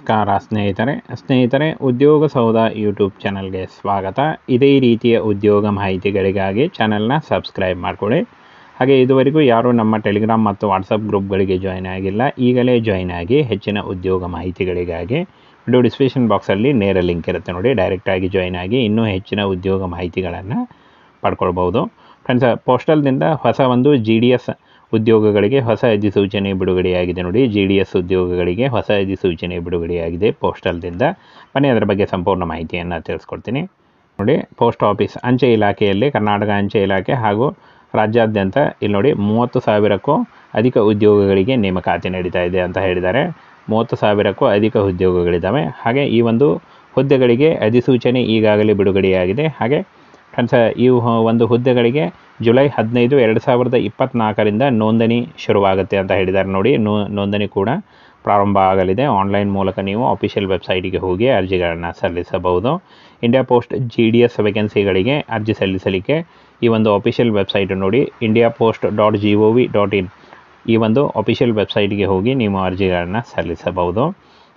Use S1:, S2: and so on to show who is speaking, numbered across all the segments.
S1: ನಮಸ್ಕಾರ ಸ್ನೇಹಿತರೆ ಸ್ನೇಹಿತರೆ ಉದ್ಯೋಗ ಸೌಧ ಯೂಟ್ಯೂಬ್ ಚಾನಲ್ಗೆ ಸ್ವಾಗತ ಇದೇ ರೀತಿಯ ಉದ್ಯೋಗ ಮಾಹಿತಿಗಳಿಗಾಗಿ ಚಾನಲ್ನ ಸಬ್ಸ್ಕ್ರೈಬ್ ಮಾಡಿಕೊಳ್ಳಿ ಹಾಗೆ ಇದುವರೆಗೂ ಯಾರೂ ನಮ್ಮ ಟೆಲಿಗ್ರಾಮ್ ಮತ್ತು ವಾಟ್ಸಪ್ ಗ್ರೂಪ್ಗಳಿಗೆ ಜಾಯ್ನ್ ಆಗಿಲ್ಲ ಈಗಲೇ ಜಾಯ್ನ್ ಆಗಿ ಹೆಚ್ಚಿನ ಉದ್ಯೋಗ ಮಾಹಿತಿಗಳಿಗಾಗಿ ವಿಡಿಯೋ ಡಿಸ್ಕ್ರಿಪ್ಷನ್ ಬಾಕ್ಸಲ್ಲಿ ನೇರ ಲಿಂಕ್ ಇರುತ್ತೆ ನೋಡಿ ಡೈರೆಕ್ಟಾಗಿ ಜಾಯ್ನ್ ಆಗಿ ಇನ್ನೂ ಹೆಚ್ಚಿನ ಉದ್ಯೋಗ ಮಾಹಿತಿಗಳನ್ನು ಪಡ್ಕೊಳ್ಬೋದು ಖಂಡಿತ ಪೋಸ್ಟಲ್ನಿಂದ ಹೊಸ ಒಂದು ಜಿ ಡಿ ಎಸ್ ಉದ್ಯೋಗಗಳಿಗೆ ಹೊಸ ಅಧಿಸೂಚನೆ ಬಿಡುಗಡೆಯಾಗಿದೆ ನೋಡಿ ಜಿ ಡಿ ಎಸ್ ಉದ್ಯೋಗಗಳಿಗೆ ಹೊಸ ಅಧಿಸೂಚನೆ ಬಿಡುಗಡೆಯಾಗಿದೆ ಪೋಸ್ಟಲ್ದಿಂದ ಬನ್ನಿ ಅದರ ಬಗ್ಗೆ ಸಂಪೂರ್ಣ ಮಾಹಿತಿಯನ್ನು ತಿಳಿಸ್ಕೊಡ್ತೀನಿ ನೋಡಿ ಪೋಸ್ಟ್ ಆಫೀಸ್ ಅಂಚೆ ಇಲಾಖೆಯಲ್ಲಿ ಕರ್ನಾಟಕ ಅಂಚೆ ಇಲಾಖೆ ಹಾಗೂ ರಾಜ್ಯಾದ್ಯಂತ ಇಲ್ಲಿ ನೋಡಿ ಮೂವತ್ತು ಸಾವಿರಕ್ಕೂ ಅಧಿಕ ಉದ್ಯೋಗಗಳಿಗೆ ನೇಮಕಾತಿ ನಡೀತಾ ಇದೆ ಅಂತ ಹೇಳಿದ್ದಾರೆ ಮೂವತ್ತು ಸಾವಿರಕ್ಕೂ ಅಧಿಕ ಉದ್ಯೋಗಗಳಿದ್ದಾವೆ ಹಾಗೆ ಈ ಒಂದು ಹುದ್ದೆಗಳಿಗೆ ಅಧಿಸೂಚನೆ ಈಗಾಗಲೇ ಬಿಡುಗಡೆಯಾಗಿದೆ ಹಾಗೆ ಕನ್ಸ ಈ ಒಂದು ಹುದ್ದೆಗಳಿಗೆ ಜುಲೈ ಹದಿನೈದು ಎರಡು ಸಾವಿರದ ಇಪ್ಪತ್ತ್ನಾಲ್ಕರಿಂದ ನೋಂದಣಿ ಶುರುವಾಗುತ್ತೆ ಅಂತ ಹೇಳಿದ್ದಾರೆ ನೋಡಿ ನೋಂದಣಿ ಕೂಡ ಪ್ರಾರಂಭ ಆಗಲಿದೆ ಆನ್ಲೈನ್ ಮೂಲಕ ನೀವು ಅಫಿಷಿಯಲ್ ವೆಬ್ಸೈಟಿಗೆ ಹೋಗಿ ಅರ್ಜಿಗಳನ್ನು ಸಲ್ಲಿಸಬಹುದು India Post G D S ವೇಕೆನ್ಸಿಗಳಿಗೆ ಅರ್ಜಿ ಸಲ್ಲಿಸಲಿಕ್ಕೆ ಈ ಒಂದು ಅಫಿಷಿಯಲ್ ವೆಬ್ಸೈಟ್ ನೋಡಿ India Post dot G O V dot in ಈ ಒಂದು ಅಫಿಷಿಯಲ್ ವೆಬ್ಸೈಟ್ಗೆ ಹೋಗಿ ನೀವು ಅರ್ಜಿಗಳನ್ನು ಸಲ್ಲಿಸಬಹುದು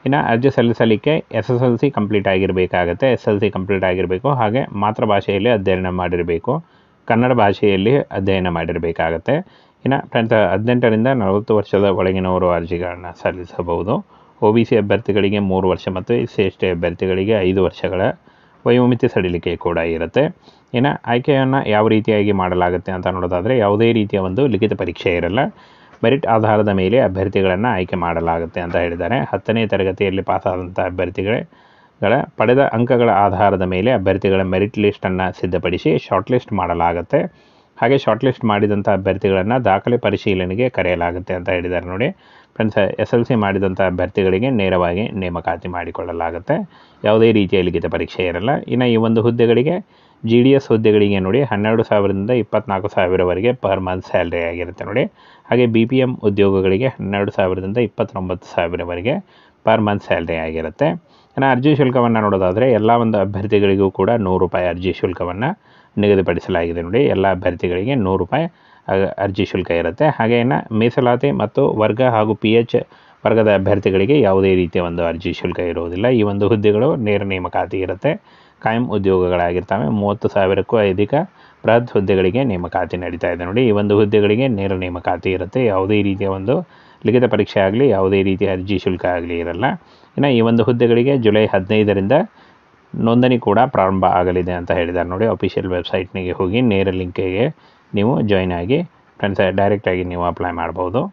S1: ಇನ್ನು ಅರ್ಜಿ ಸಲ್ಲಿಸಲಿಕ್ಕೆ S S L C complete ಆಗಿರಬೇಕಾಗತ್ತೆ ಎಸ್ ಎಲ್ ಸಿ ಕಂಪ್ಲೀಟ್ ಆಗಿರಬೇಕು ಹಾಗೆ ಮಾತೃಭಾಷೆಯಲ್ಲಿ ಅಧ್ಯಯನ ಮಾಡಿರಬೇಕು ಕನ್ನಡ ಭಾಷೆಯಲ್ಲಿ ಅಧ್ಯಯನ ಮಾಡಿರಬೇಕಾಗತ್ತೆ ಇನ್ನು ಫ್ರೆಂಡ್ಸ್ ಹದಿನೆಂಟರಿಂದ ನಲವತ್ತು ವರ್ಷದ ಒಳಗಿನವರು ಅರ್ಜಿಗಳನ್ನು ಸಲ್ಲಿಸಬಹುದು ಒ ಬಿ ಸಿ ಅಭ್ಯರ್ಥಿಗಳಿಗೆ ಮೂರು ವರ್ಷ ಮತ್ತು ಎಸ್ ಸಿ ಎಸ್ ಟಿ ಅಭ್ಯರ್ಥಿಗಳಿಗೆ ಐದು ವರ್ಷಗಳ ವಯೋಮಿತಿ ಸಡಿಲಿಕೆ ಕೂಡ ಇರುತ್ತೆ ಇನ್ನು ಆಯ್ಕೆಯನ್ನು ಯಾವ ರೀತಿಯಾಗಿ ಮಾಡಲಾಗುತ್ತೆ ಅಂತ ನೋಡೋದಾದರೆ ಯಾವುದೇ ರೀತಿಯ ಒಂದು ಲಿಖಿತ ಪರೀಕ್ಷೆ ಇರಲ್ಲ ಮೆರಿಟ್ ಆಧಾರದ ಮೇಲೆ ಅಭ್ಯರ್ಥಿಗಳನ್ನು ಆಯ್ಕೆ ಮಾಡಲಾಗುತ್ತೆ ಅಂತ ಹೇಳಿದ್ದಾರೆ ಹತ್ತನೇ ತರಗತಿಯಲ್ಲಿ ಪಾಸಾದಂಥ ಅಭ್ಯರ್ಥಿಗಳ ಪಡೆದ ಅಂಕಗಳ ಆಧಾರದ ಮೇಲೆ ಅಭ್ಯರ್ಥಿಗಳ ಮೆರಿಟ್ ಲಿಸ್ಟನ್ನು ಸಿದ್ಧಪಡಿಸಿ ಶಾರ್ಟ್ ಲಿಸ್ಟ್ ಮಾಡಲಾಗುತ್ತೆ ಹಾಗೆ ಶಾರ್ಟ್ ಲಿಸ್ಟ್ ಮಾಡಿದಂಥ ಅಭ್ಯರ್ಥಿಗಳನ್ನು ದಾಖಲೆ ಪರಿಶೀಲನೆಗೆ ಕರೆಯಲಾಗುತ್ತೆ ಅಂತ ಹೇಳಿದ್ದಾರೆ ನೋಡಿ ಫ್ರೆಂಡ್ಸ್ ಎಸ್ ಎಲ್ ಸಿ ಮಾಡಿದಂಥ ಅಭ್ಯರ್ಥಿಗಳಿಗೆ ನೇರವಾಗಿ ನೇಮಕಾತಿ ಮಾಡಿಕೊಳ್ಳಲಾಗುತ್ತೆ ಯಾವುದೇ ರೀತಿಯ ಲಿಖಿತ ಪರೀಕ್ಷೆ ಇರಲ್ಲ ಇನ್ನು ಈ ಒಂದು ಹುದ್ದೆಗಳಿಗೆ ಜಿ ಡಿ ಎಸ್ ಹುದ್ದೆಗಳಿಗೆ ನೋಡಿ ಹನ್ನೆರಡು ಸಾವಿರದಿಂದ ಇಪ್ಪತ್ನಾಲ್ಕು ಸಾವಿರವರೆಗೆ ಪರ್ ಮಂತ್ ಸ್ಯಾಲ್ರಿ ಆಗಿರುತ್ತೆ ನೋಡಿ ಹಾಗೆ ಬಿ ಪಿ ಎಮ್ ಉದ್ಯೋಗಗಳಿಗೆ ಹನ್ನೆರಡು ಸಾವಿರದಿಂದ ಇಪ್ಪತ್ತೊಂಬತ್ತು ಸಾವಿರವರೆಗೆ ಪರ್ ಮಂತ್ ಸ್ಯಾಲ್ರಿ ಆಗಿರುತ್ತೆ ಇನ್ನು ಅರ್ಜಿ ಶುಲ್ಕವನ್ನು ನೋಡೋದಾದರೆ ಎಲ್ಲ ಒಂದು ಅಭ್ಯರ್ಥಿಗಳಿಗೂ ಕೂಡ ನೂರು ರೂಪಾಯಿ ಅರ್ಜಿ ಶುಲ್ಕವನ್ನು ನಿಗದಿಪಡಿಸಲಾಗಿದೆ ನೋಡಿ ಎಲ್ಲ ಅಭ್ಯರ್ಥಿಗಳಿಗೆ ನೂರು ರೂಪಾಯಿ ಅರ್ಜಿ ಶುಲ್ಕ ಇರುತ್ತೆ ಹಾಗೆಯೇ ಮೀಸಲಾತಿ ಮತ್ತು ವರ್ಗ ಹಾಗೂ ಪಿ ಎಚ್ ವರ್ಗದ ಅಭ್ಯರ್ಥಿಗಳಿಗೆ ಯಾವುದೇ ರೀತಿಯ ಒಂದು ಅರ್ಜಿ ಶುಲ್ಕ ಇರುವುದಿಲ್ಲ ಈ ಒಂದು ಹುದ್ದೆಗಳು ನೇರ ನೇಮಕಾತಿ ಇರುತ್ತೆ ಕಾಯಂ ಉದ್ಯೋಗಗಳಾಗಿರ್ತವೆ ಮೂವತ್ತು ಸಾವಿರಕ್ಕೂ ಅಧಿಕ ಬೃಹತ್ ಹುದ್ದೆಗಳಿಗೆ ನೇಮಕಾತಿ ನಡೀತಾ ಇದೆ ನೋಡಿ ಈ ಒಂದು ಹುದ್ದೆಗಳಿಗೆ ನೇರ ನೇಮಕಾತಿ ಇರುತ್ತೆ ಯಾವುದೇ ರೀತಿಯ ಒಂದು ಲಿಖಿತ ಪರೀಕ್ಷೆ ಆಗಲಿ ಯಾವುದೇ ರೀತಿಯ ಅರ್ಜಿ ಶುಲ್ಕ ಆಗಲಿ ಇರಲ್ಲ ಇನ್ನು ಈ ಒಂದು ಹುದ್ದೆಗಳಿಗೆ ಜುಲೈ ಹದಿನೈದರಿಂದ ನೋಂದಣಿ ಕೂಡ ಪ್ರಾರಂಭ ಆಗಲಿದೆ ಅಂತ ಹೇಳಿದ್ದಾರೆ ನೋಡಿ ಅಫಿಷಿಯಲ್ ವೆಬ್ಸೈಟ್ನಿಗೆ ಹೋಗಿ ನೇರ ಲಿಂಕಿಗೆ ನೀವು ಜಾಯ್ನ್ ಆಗಿ ಫ್ರೆಂಡ್ಸ್ ಡೈರೆಕ್ಟಾಗಿ ನೀವು ಅಪ್ಲೈ ಮಾಡ್ಬೋದು